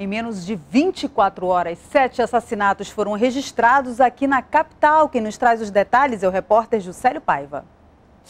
Em menos de 24 horas, sete assassinatos foram registrados aqui na capital. Quem nos traz os detalhes é o repórter Juscelio Paiva.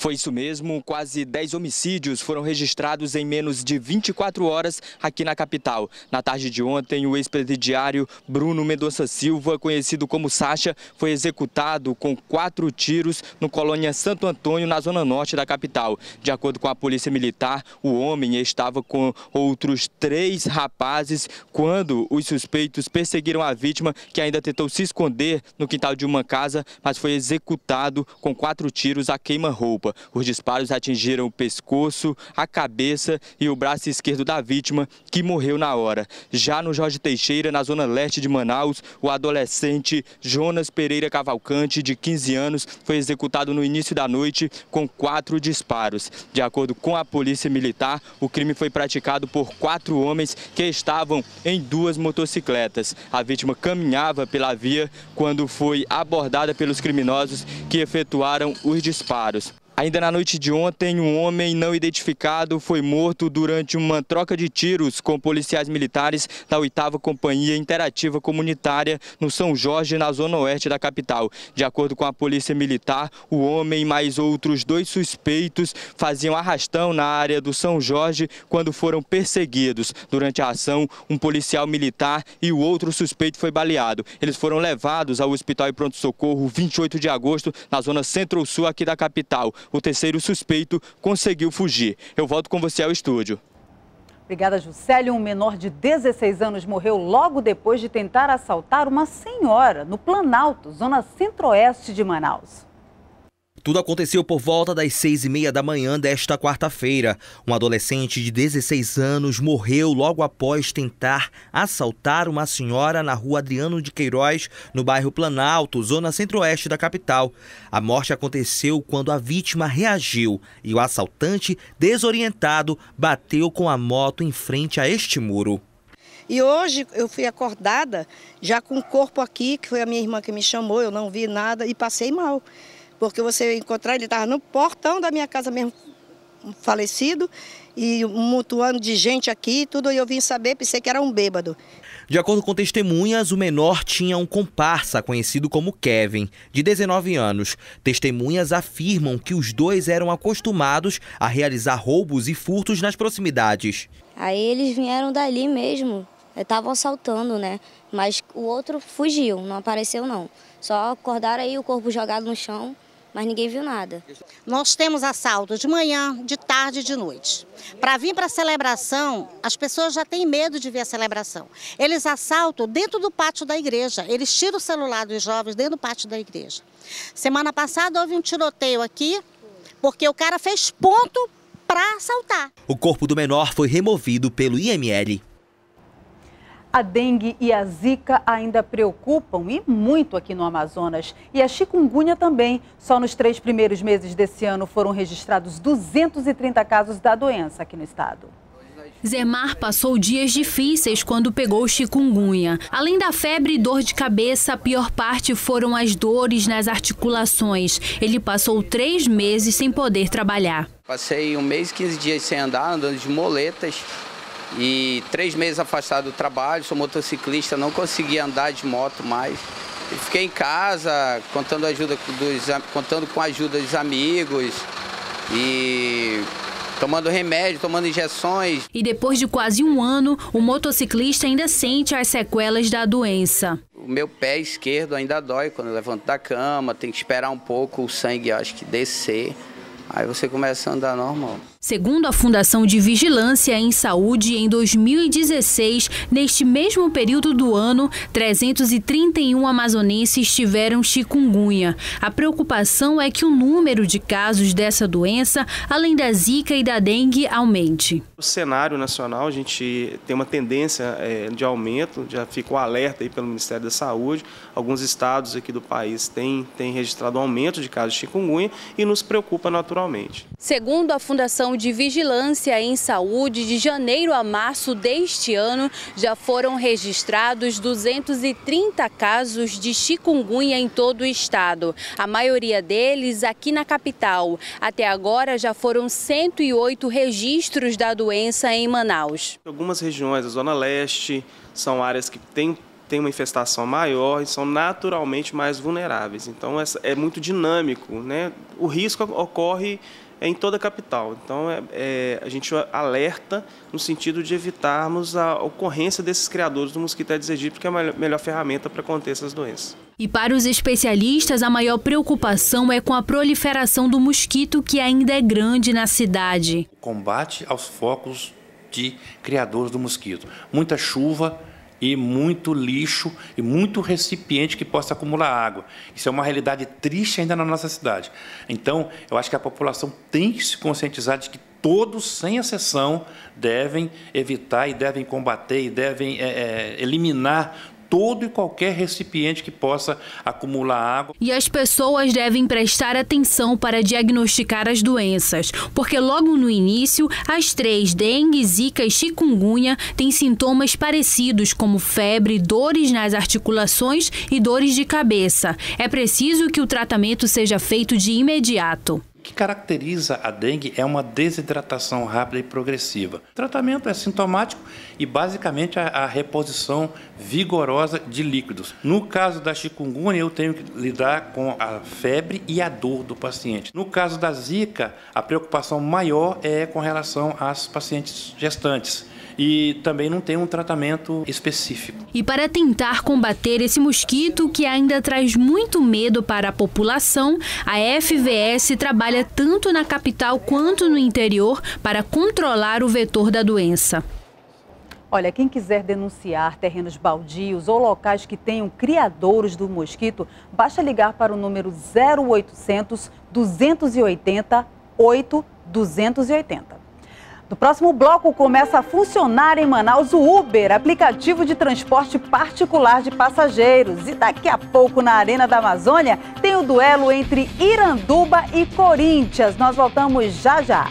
Foi isso mesmo, quase 10 homicídios foram registrados em menos de 24 horas aqui na capital. Na tarde de ontem, o ex-presidiário Bruno Mendonça Silva, conhecido como Sacha, foi executado com quatro tiros no colônia Santo Antônio, na zona norte da capital. De acordo com a polícia militar, o homem estava com outros três rapazes quando os suspeitos perseguiram a vítima, que ainda tentou se esconder no quintal de uma casa, mas foi executado com quatro tiros a queima-roupa roupa. Os disparos atingiram o pescoço, a cabeça e o braço esquerdo da vítima, que morreu na hora. Já no Jorge Teixeira, na zona leste de Manaus, o adolescente Jonas Pereira Cavalcante, de 15 anos, foi executado no início da noite com quatro disparos. De acordo com a polícia militar, o crime foi praticado por quatro homens que estavam em duas motocicletas. A vítima caminhava pela via quando foi abordada pelos criminosos que efetuaram os disparos. Ainda na noite de ontem, um homem não identificado foi morto durante uma troca de tiros com policiais militares da 8 Companhia Interativa Comunitária no São Jorge, na zona oeste da capital. De acordo com a polícia militar, o homem e mais outros dois suspeitos faziam arrastão na área do São Jorge quando foram perseguidos. Durante a ação, um policial militar e o outro suspeito foi baleado. Eles foram levados ao Hospital e Pronto-Socorro 28 de agosto na zona centro-sul aqui da capital. O terceiro suspeito conseguiu fugir. Eu volto com você ao estúdio. Obrigada, Juscelio. Um menor de 16 anos morreu logo depois de tentar assaltar uma senhora no Planalto, zona centro-oeste de Manaus. Tudo aconteceu por volta das seis e meia da manhã desta quarta-feira. Um adolescente de 16 anos morreu logo após tentar assaltar uma senhora na rua Adriano de Queiroz, no bairro Planalto, zona centro-oeste da capital. A morte aconteceu quando a vítima reagiu e o assaltante, desorientado, bateu com a moto em frente a este muro. E hoje eu fui acordada já com o corpo aqui, que foi a minha irmã que me chamou, eu não vi nada e passei mal. Porque você encontrar, ele estava no portão da minha casa mesmo, falecido, e mutuando de gente aqui e tudo, e eu vim saber, pensei que era um bêbado. De acordo com testemunhas, o menor tinha um comparsa conhecido como Kevin, de 19 anos. Testemunhas afirmam que os dois eram acostumados a realizar roubos e furtos nas proximidades. Aí eles vieram dali mesmo, estavam eh, assaltando, né? Mas o outro fugiu, não apareceu não. Só acordaram aí o corpo jogado no chão mas ninguém viu nada. Nós temos assalto de manhã, de tarde e de noite. Para vir para a celebração, as pessoas já têm medo de ver a celebração. Eles assaltam dentro do pátio da igreja, eles tiram o celular dos jovens dentro do pátio da igreja. Semana passada houve um tiroteio aqui, porque o cara fez ponto para assaltar. O corpo do menor foi removido pelo IML. A dengue e a zika ainda preocupam e muito aqui no Amazonas. E a chikungunya também. Só nos três primeiros meses desse ano foram registrados 230 casos da doença aqui no estado. Zemar passou dias difíceis quando pegou chikungunya. Além da febre e dor de cabeça, a pior parte foram as dores nas articulações. Ele passou três meses sem poder trabalhar. Passei um mês e 15 dias sem andar, andando de moletas, e três meses afastado do trabalho, sou motociclista, não conseguia andar de moto mais. fiquei em casa, contando, ajuda dos, contando com a ajuda dos amigos e tomando remédio, tomando injeções. E depois de quase um ano, o motociclista ainda sente as sequelas da doença. O meu pé esquerdo ainda dói quando eu levanto da cama, tem que esperar um pouco o sangue, acho que descer. Aí você começa a andar normal. Segundo a Fundação de Vigilância em Saúde, em 2016, neste mesmo período do ano, 331 amazonenses tiveram chikungunya. A preocupação é que o número de casos dessa doença, além da zika e da dengue, aumente. O cenário nacional, a gente tem uma tendência é, de aumento, já ficou alerta aí pelo Ministério da Saúde. Alguns estados aqui do país têm, têm registrado aumento de casos de chikungunya e nos preocupa naturalmente. Segundo a Fundação de Vigilância em Saúde, de janeiro a março deste ano, já foram registrados 230 casos de chikungunya em todo o estado, a maioria deles aqui na capital. Até agora já foram 108 registros da doença em Manaus. Algumas regiões, a Zona Leste, são áreas que têm tem uma infestação maior e são naturalmente mais vulneráveis. Então é muito dinâmico, né? O risco ocorre é em toda a capital. Então, é, é, a gente alerta no sentido de evitarmos a ocorrência desses criadores do mosquito Aedes aegypti, que é a melhor ferramenta para conter essas doenças. E para os especialistas, a maior preocupação é com a proliferação do mosquito, que ainda é grande na cidade. O combate aos focos de criadores do mosquito. Muita chuva, e muito lixo e muito recipiente que possa acumular água. Isso é uma realidade triste ainda na nossa cidade. Então, eu acho que a população tem que se conscientizar de que todos, sem exceção, devem evitar e devem combater e devem é, é, eliminar todo e qualquer recipiente que possa acumular água. E as pessoas devem prestar atenção para diagnosticar as doenças, porque logo no início, as três dengue, zika e chikungunya têm sintomas parecidos como febre, dores nas articulações e dores de cabeça. É preciso que o tratamento seja feito de imediato que caracteriza a dengue é uma desidratação rápida e progressiva. O tratamento é sintomático e basicamente a, a reposição vigorosa de líquidos. No caso da chikungunya, eu tenho que lidar com a febre e a dor do paciente. No caso da zika, a preocupação maior é com relação às pacientes gestantes e também não tem um tratamento específico. E para tentar combater esse mosquito que ainda traz muito medo para a população, a FVS trabalha trabalha tanto na capital quanto no interior para controlar o vetor da doença. Olha, quem quiser denunciar terrenos baldios ou locais que tenham criadouros do mosquito, basta ligar para o número 0800 280 8280. No próximo bloco começa a funcionar em Manaus o Uber, aplicativo de transporte particular de passageiros. E daqui a pouco na Arena da Amazônia tem o duelo entre Iranduba e Corinthians. Nós voltamos já já.